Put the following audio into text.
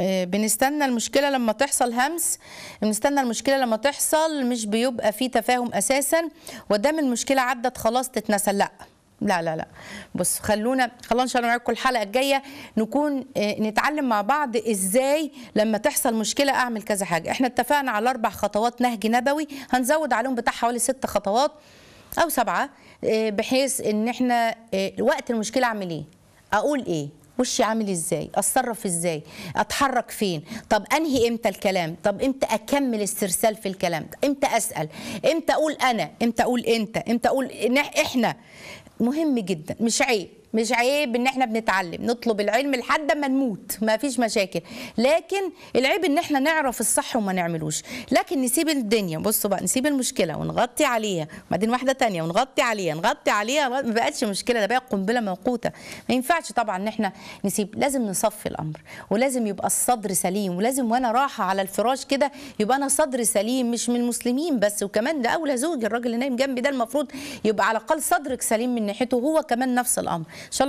آه، بنستنى المشكله لما تحصل همس بنستنى المشكله لما تحصل مش بيبقى في تفاهم اساسا ودام المشكله عدت خلاص تتنسى لا لا لا لا بص خلونا خلونا ان شاء الله معاكم الحلقه الجايه نكون آه، نتعلم مع بعض ازاي لما تحصل مشكله اعمل كذا حاجه احنا اتفقنا على اربع خطوات نهج نبوي هنزود عليهم بتاع حوالي ست خطوات او سبعه آه، بحيث ان احنا وقت المشكله اعمل ايه اقول ايه وشي عامل ازاي اتصرف ازاي اتحرك فين طب انهي امتى الكلام طب امتى اكمل استرسال في الكلام امتى اسال امتى اقول انا امتى اقول انت امتى اقول احنا مهم جدا مش عيب مش عيب ان احنا بنتعلم نطلب العلم لحد ما نموت ما فيش مشاكل لكن العيب ان احنا نعرف الصح وما نعملوش لكن نسيب الدنيا بصوا بقى نسيب المشكله ونغطي عليها بعدين واحده تانية ونغطي عليها نغطي عليها ما بقتش مشكله ده بقى قنبله موقوته ما ينفعش طبعا ان احنا نسيب لازم نصفي الامر ولازم يبقى الصدر سليم ولازم وانا راحه على الفراش كده يبقى انا صدر سليم مش من المسلمين بس وكمان ده اولى زوجي الراجل اللي نايم جنبي ده المفروض يبقى على الاقل صدرك سليم من ناحيته هو كمان نفس الامر Solo